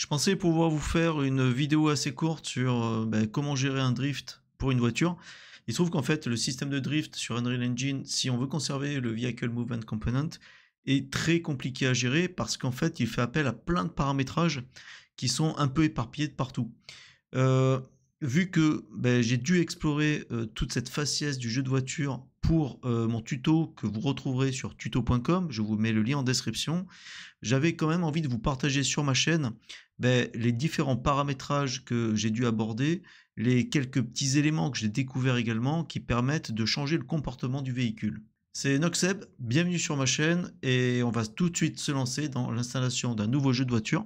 Je pensais pouvoir vous faire une vidéo assez courte sur euh, ben, comment gérer un drift pour une voiture. Il se trouve qu'en fait, le système de drift sur Unreal Engine, si on veut conserver le Vehicle Movement Component, est très compliqué à gérer parce qu'en fait, il fait appel à plein de paramétrages qui sont un peu éparpillés de partout. Euh, vu que ben, j'ai dû explorer euh, toute cette faciès du jeu de voiture pour euh, mon tuto que vous retrouverez sur tuto.com, je vous mets le lien en description, j'avais quand même envie de vous partager sur ma chaîne ben, les différents paramétrages que j'ai dû aborder, les quelques petits éléments que j'ai découverts également qui permettent de changer le comportement du véhicule. C'est Noxeb, bienvenue sur ma chaîne et on va tout de suite se lancer dans l'installation d'un nouveau jeu de voiture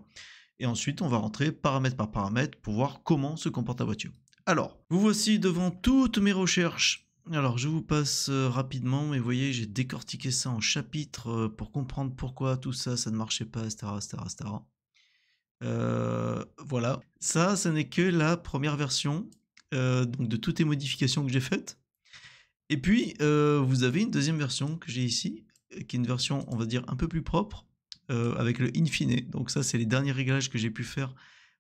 et ensuite on va rentrer paramètre par paramètre pour voir comment se comporte la voiture. Alors, vous voici devant toutes mes recherches alors, je vous passe euh, rapidement, mais vous voyez, j'ai décortiqué ça en chapitres euh, pour comprendre pourquoi tout ça, ça ne marchait pas, etc. etc., euh, voilà. Ça, ce n'est que la première version donc de toutes les modifications que j'ai faites. Et puis, vous avez une deuxième version que j'ai ici, qui est une version, on va dire, un peu plus propre, avec le Infine. Donc ça, c'est les derniers réglages que j'ai pu faire,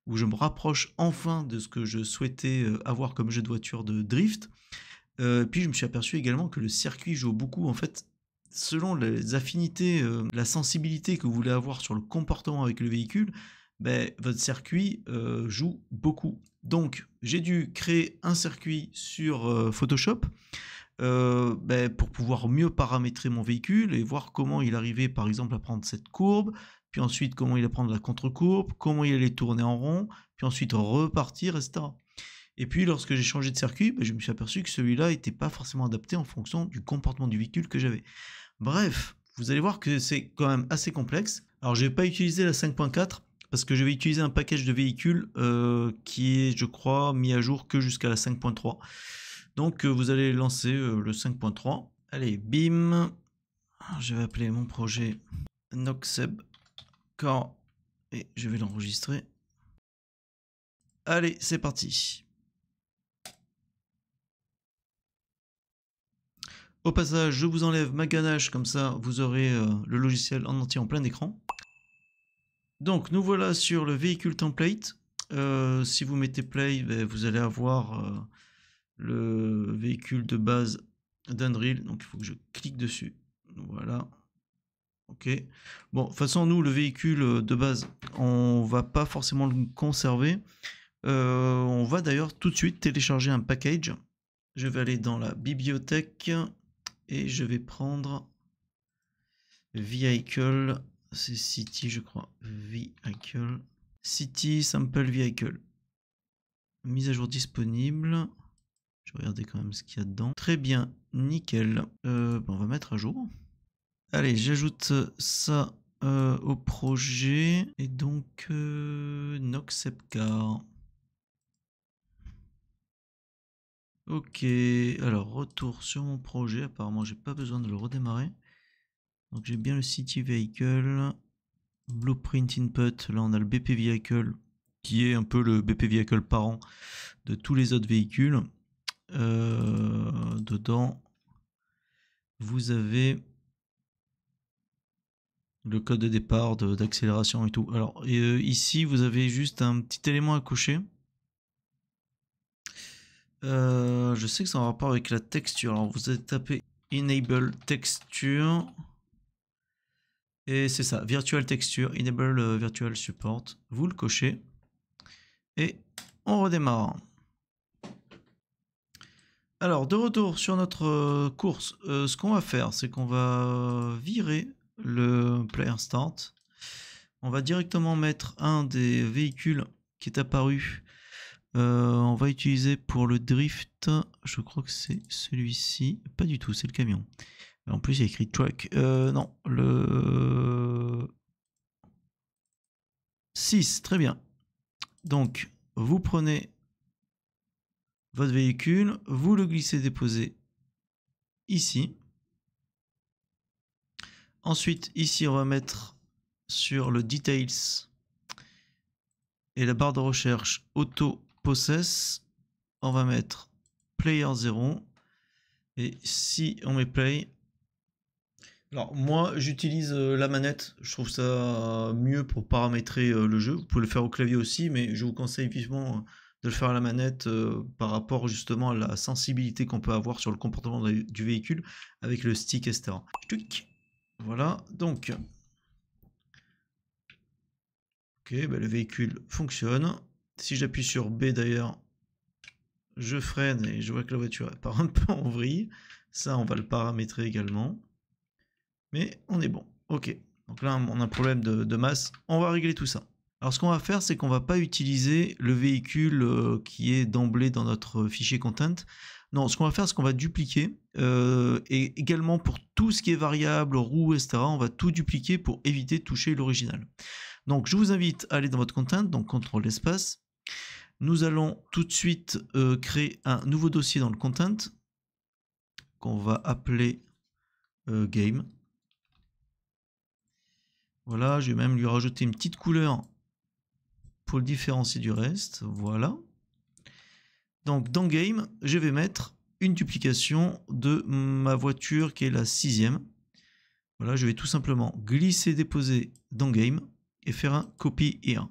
où je me rapproche enfin de ce que je souhaitais avoir comme jeu de voiture de drift. Euh, puis je me suis aperçu également que le circuit joue beaucoup en fait selon les affinités, euh, la sensibilité que vous voulez avoir sur le comportement avec le véhicule, ben, votre circuit euh, joue beaucoup. Donc j'ai dû créer un circuit sur Photoshop ben, pour pouvoir mieux paramétrer mon véhicule et voir comment il arrivait par exemple à prendre cette courbe, puis ensuite comment il allait prendre la contre-courbe, comment il allait tourner en rond, puis ensuite repartir, etc. Et puis lorsque j'ai changé de circuit, ben, je me suis aperçu que celui-là n'était pas forcément adapté en fonction du comportement du véhicule que j'avais. Bref, vous allez voir que c'est quand même assez complexe. Alors je ne vais pas utiliser la 5.4 parce que je vais utiliser un package de véhicules euh, qui est je crois mis à jour que jusqu'à la 5.3. Donc euh, vous allez lancer euh, le 5.3. Allez, bim. Ah, je vais appeler mon projet Noxeb et je vais l'enregistrer. Allez, c'est parti. Au passage, je vous enlève ma ganache, comme ça vous aurez euh, le logiciel en entier en plein écran. Donc nous voilà sur le véhicule template. Euh, si vous mettez play, ben, vous allez avoir euh, le véhicule de base d'Unreal. Donc il faut que je clique dessus. Voilà. Ok. Bon, de toute façon, nous, le véhicule de base, on va pas forcément le conserver. on va d'ailleurs tout de suite télécharger un package. Je vais aller dans la bibliothèque et je vais prendre vehicle, c'est city je crois, vehicle, city sample vehicle. Mise à jour disponible. Je vais regarder quand même ce qu'il y a dedans. Très bien, nickel. Euh, on va mettre à jour. Allez, j'ajoute ça euh, au projet. Et donc, euh, Noxepcar. Ok, alors retour sur mon projet. Apparemment, j'ai pas besoin de le redémarrer. Donc j'ai bien le City Vehicle, Blueprint Input. Là, on a le BP Vehicle qui est un peu le BP Vehicle parent de tous les autres véhicules. Euh, dedans, vous avez le code de départ, d'accélération et tout. Alors euh, ici, vous avez juste un petit élément à cocher euh, je sais que c'est en rapport avec la texture. Alors vous allez taper enable texture. Et c'est ça, virtual texture, enable euh, virtual support. Vous le cochez. Et on redémarre. Alors, de retour sur notre euh, course, ce qu'on va faire, c'est qu'on va virer le player start. On va directement mettre un des véhicules qui est apparu euh, on va utiliser pour le drift, je crois que c'est celui-ci. Pas du tout, c'est le camion. En plus, il y a écrit truck. Euh, non, le 6, très bien. Donc, vous prenez votre véhicule, vous le glissez déposer ici. Ensuite, ici, on va mettre sur le details et la barre de recherche auto possess, on va mettre player 0. Et si on met play, alors moi j'utilise euh, la manette, je trouve ça mieux pour paramétrer euh, le jeu. Vous pouvez le faire au clavier aussi, mais je vous conseille vivement euh, de le faire à la manette par rapport justement à la sensibilité qu'on peut avoir sur le comportement du véhicule avec le stick, etc. Voilà, donc. Ok, ben, le véhicule fonctionne. Si j'appuie sur B d'ailleurs, je freine et je vois que la voiture part un peu en vrille. Ça, on va le paramétrer également. Mais on est bon. Ok. Donc là, on a un problème de, masse. On va régler tout ça. Alors ce qu'on va faire, c'est qu'on va pas utiliser le véhicule euh, qui est d'emblée dans notre fichier content. Non, ce qu'on va faire, c'est qu'on va dupliquer. Euh, et également pour tout ce qui est variable, roue, etc., on va tout dupliquer pour éviter de toucher l'original. Donc je vous invite à aller dans votre content, donc contrôle l'espace. Nous allons tout de suite euh, créer un nouveau dossier dans le content qu'on va appeler euh, game. Voilà, je vais même lui rajouter une petite couleur pour le différencier du reste. Voilà. Donc dans game, je vais mettre une duplication de ma voiture qui est la sixième. Voilà, je vais tout simplement glisser, déposer dans game et faire un copy here.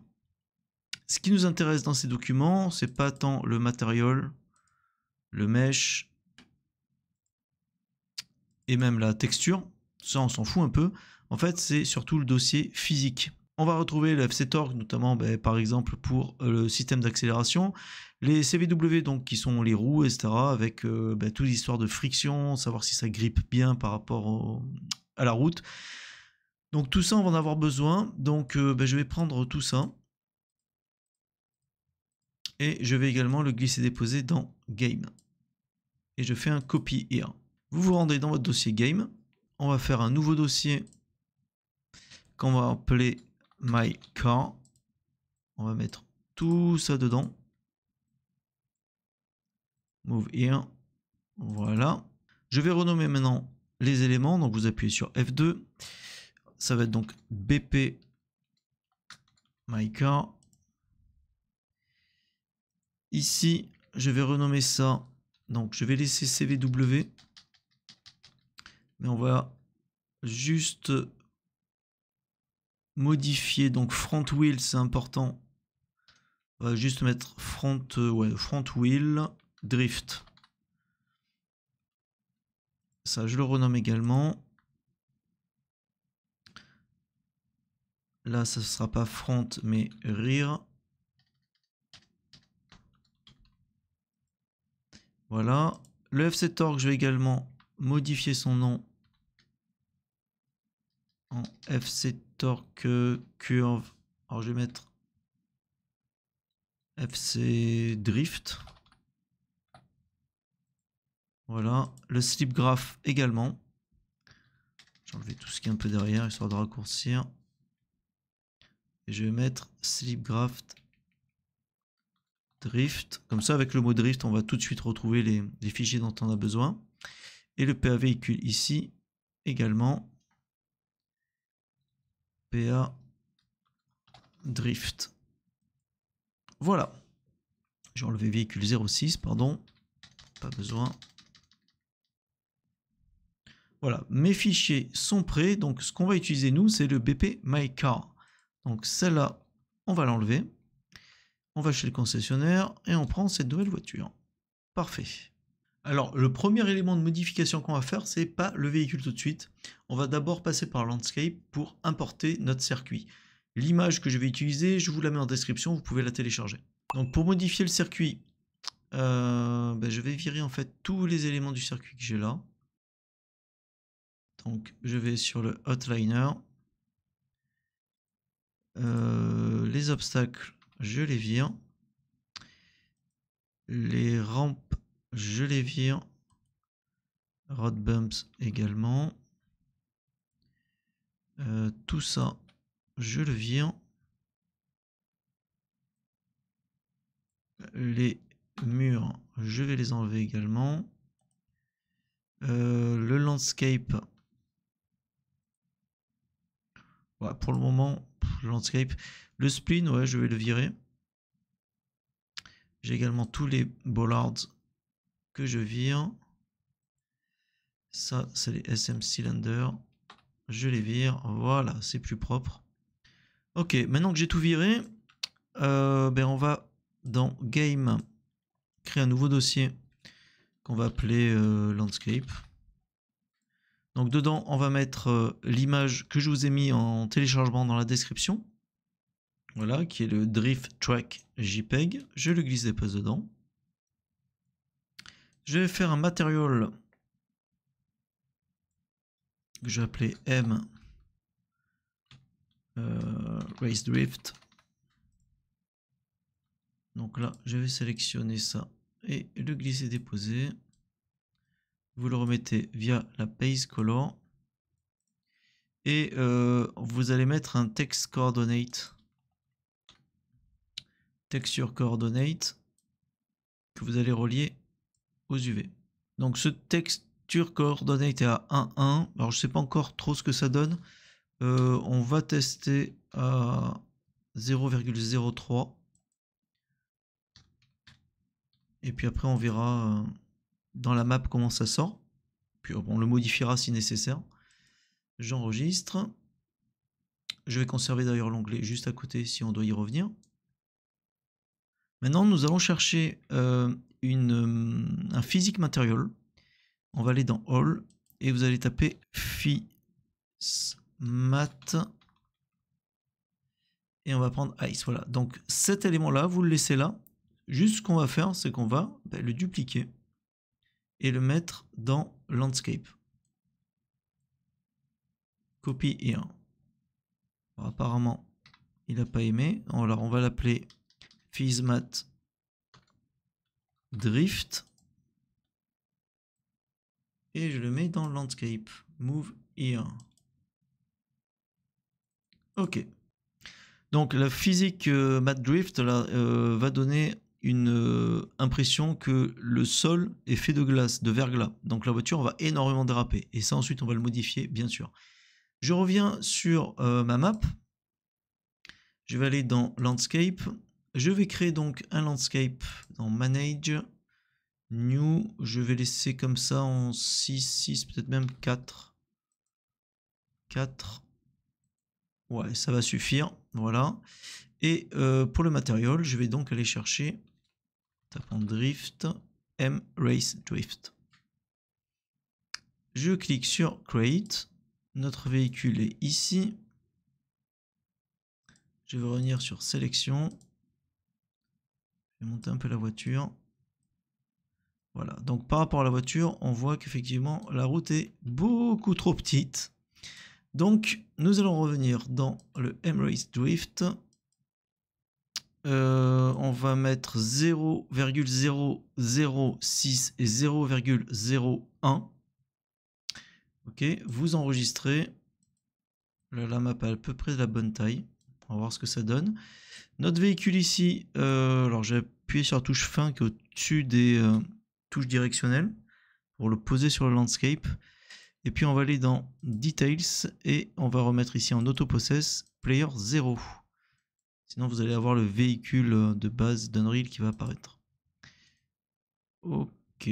Ce qui nous intéresse dans ces documents, c'est pas tant le matériel, le mesh, et même la texture. Ça, on s'en fout un peu. En fait, c'est surtout le dossier physique. On va retrouver le Torque, notamment ben, par exemple pour euh, le système d'accélération. Les CVW, donc, qui sont les roues, etc., avec euh, ben, toute l'histoire de friction, savoir si ça grippe bien par rapport à la route. Donc tout ça, on va en avoir besoin. Donc euh, ben, je vais prendre tout ça. Et je vais également le glisser-déposer dans Game. Et je fais un Copy Here. Vous vous rendez dans votre dossier Game. On va faire un nouveau dossier qu'on va appeler My On va mettre tout ça dedans. Move Here. Voilà. Je vais renommer maintenant les éléments. Donc vous appuyez sur F2. Ça va être donc BP My Car. Ici, je vais renommer ça. Donc, je vais laisser CVW. Mais on va juste modifier. Donc, front wheel, c'est important. On va juste mettre front, euh, ouais, front wheel drift. Ça, je le renomme également. Là, ça ne sera pas front, mais rire Voilà. Le FC Torque, je vais également modifier son nom en FC Torque Curve. Alors je vais mettre FC Drift. Voilà. Le slip graph également. J'enlève tout ce qui est un peu derrière, histoire de raccourcir. Et je vais mettre slip drift. Comme ça, avec le mot drift, on va tout de suite retrouver les, les fichiers dont on a besoin. Et le PA véhicule ici également. PA drift. Voilà. J'ai enlevé véhicule 06, pardon. Pas besoin. Voilà, mes fichiers sont prêts. Donc ce qu'on va utiliser nous, c'est le BP My Car. Donc celle-là, on va l'enlever on va chez le concessionnaire et on prend cette nouvelle voiture. Parfait. Alors, le premier élément de modification qu'on va faire, c'est pas le véhicule tout de suite. On va d'abord passer par Landscape pour importer notre circuit. L'image que je vais utiliser, je vous la mets en description, vous pouvez la télécharger. Donc, pour modifier le circuit, euh, ben, je vais virer en fait tous les éléments du circuit que j'ai là. Donc, je vais sur le Hotliner. Euh, les obstacles, je les vire Les rampes, je les vire Road bumps également. Euh, tout ça, je le vire Les murs, je vais les enlever également. Euh, le landscape. pour le moment, landscape. Le spleen, ouais, je vais le virer. J'ai également tous les bollards que je vire. Ça, c'est les SM Cylinder. Je les vire. Voilà, c'est plus propre. Ok, maintenant que j'ai tout viré, euh, ben on va dans Game créer un nouveau dossier qu'on va appeler euh, Landscape. Donc dedans, on va mettre euh, l'image que je vous ai mis en téléchargement dans la description. Voilà, qui est le Drift Track JPEG. Je le glisse pas dedans. Je vais faire un matériau. que je vais M euh, Race Drift. Donc là, je vais sélectionner ça et le glisser déposer. Vous le remettez via la Base Color. Et euh, vous allez mettre un Text Coordinate texture coordinate que vous allez relier aux UV. Donc ce texture coordinate est à 1, 1. Alors je ne sais pas encore trop ce que ça donne. Euh, on va tester à 0,03. Et puis après on verra euh, dans la map comment ça sort. Puis on le modifiera si nécessaire. J'enregistre. Je vais conserver d'ailleurs l'onglet juste à côté si on doit y revenir. Maintenant, nous allons chercher euh, une, euh, un physique matériel On va aller dans All et vous allez taper mat et on va prendre ice. Voilà. Donc cet élément-là, vous le laissez là. Juste ce qu'on va faire, c'est qu'on va ben, le dupliquer et le mettre dans landscape. Copy et 1. apparemment, il n'a pas aimé. Alors on va l'appeler Physmat Drift. Et je le mets dans Landscape. Move here. Ok. Donc la physique euh, Mat Drift là, euh, va donner une euh, impression que le sol est fait de glace, de verglas. Donc la voiture va énormément draper Et ça ensuite on va le modifier bien sûr. Je reviens sur ma map. Je vais aller dans Landscape. Je vais créer donc un landscape dans Manage, New, je vais laisser comme ça en 6, 6, peut-être même 4. 4. Ouais, ça va suffire, voilà. Et euh, pour le matériel, je vais donc aller chercher, tapant Drift, M Race Drift. Je clique sur Create, notre véhicule est ici. Je vais revenir sur Sélection, monter un peu la voiture. Voilà, donc par rapport à la voiture, on voit qu'effectivement la route est beaucoup trop petite. Donc nous allons revenir dans le Embrace Drift. Euh, on va mettre 0,006 et 0,01. Ok, vous enregistrez. la map à peu près la bonne taille. On va voir ce que ça donne. Notre véhicule ici, euh, alors j'ai appuyé sur la touche fin qui est au-dessus des euh, touches directionnelles pour le poser sur le landscape. Et puis on va aller dans Details et on va remettre ici en Auto Player 0. Sinon vous allez avoir le véhicule euh, de base d'Unreal qui va apparaître. Ok.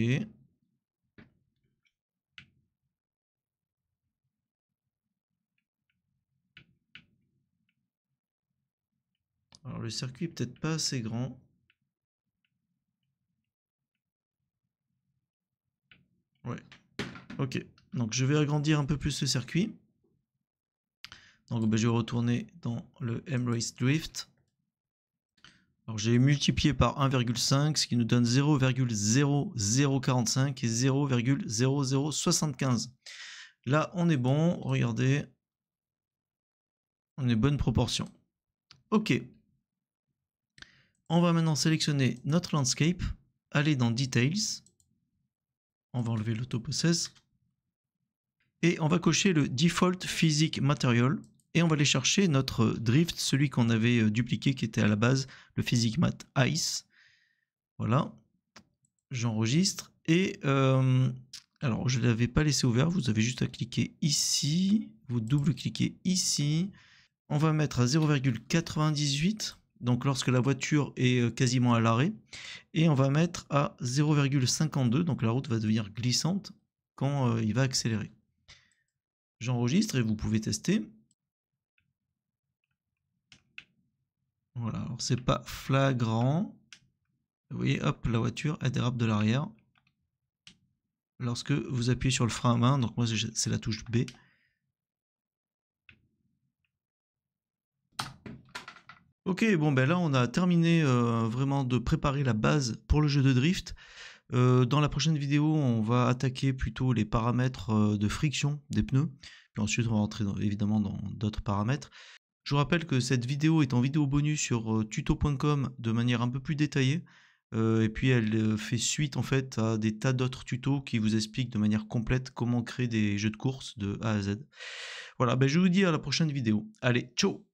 Alors le circuit peut-être pas assez grand. Ouais. Ok. Donc je vais agrandir un peu plus le circuit. Donc ben, je vais retourner dans le M-Race Drift. Alors j'ai multiplié par 1,5, ce qui nous donne 0,0045 et 0,0075. Là, on est bon. Regardez. On est bonne proportion. Ok. On va maintenant sélectionner notre landscape, aller dans Details, on va enlever 16 et on va cocher le Default Physique Material, et on va aller chercher notre drift, celui qu'on avait euh, dupliqué qui était à la base le Physique Mat Ice. Voilà, j'enregistre, et euh, alors je ne l'avais pas laissé ouvert, vous avez juste à cliquer ici, vous double-cliquez ici, on va mettre à 0,98, donc lorsque la voiture est euh, quasiment à l'arrêt, et on va mettre à 0,52, donc la route va devenir glissante quand euh, il va accélérer. J'enregistre et vous pouvez tester. Voilà, alors c'est pas flagrant. Vous voyez, hop, la voiture, elle dérape de l'arrière. Lorsque vous appuyez sur le frein à main, donc moi c'est la touche B, Ok, bon ben là on a terminé euh, vraiment de préparer la base pour le jeu de drift. Euh, dans la prochaine vidéo, on va attaquer plutôt les paramètres euh, de friction des pneus. Puis ensuite, on va rentrer évidemment dans d'autres paramètres. Je vous rappelle que cette vidéo est en vidéo bonus sur tuto.com de manière un peu plus détaillée. et puis elle fait suite en fait à des tas d'autres tutos qui vous expliquent de manière complète comment créer des jeux de course de A à Z. Voilà, ben je vous dis à la prochaine vidéo. Allez, ciao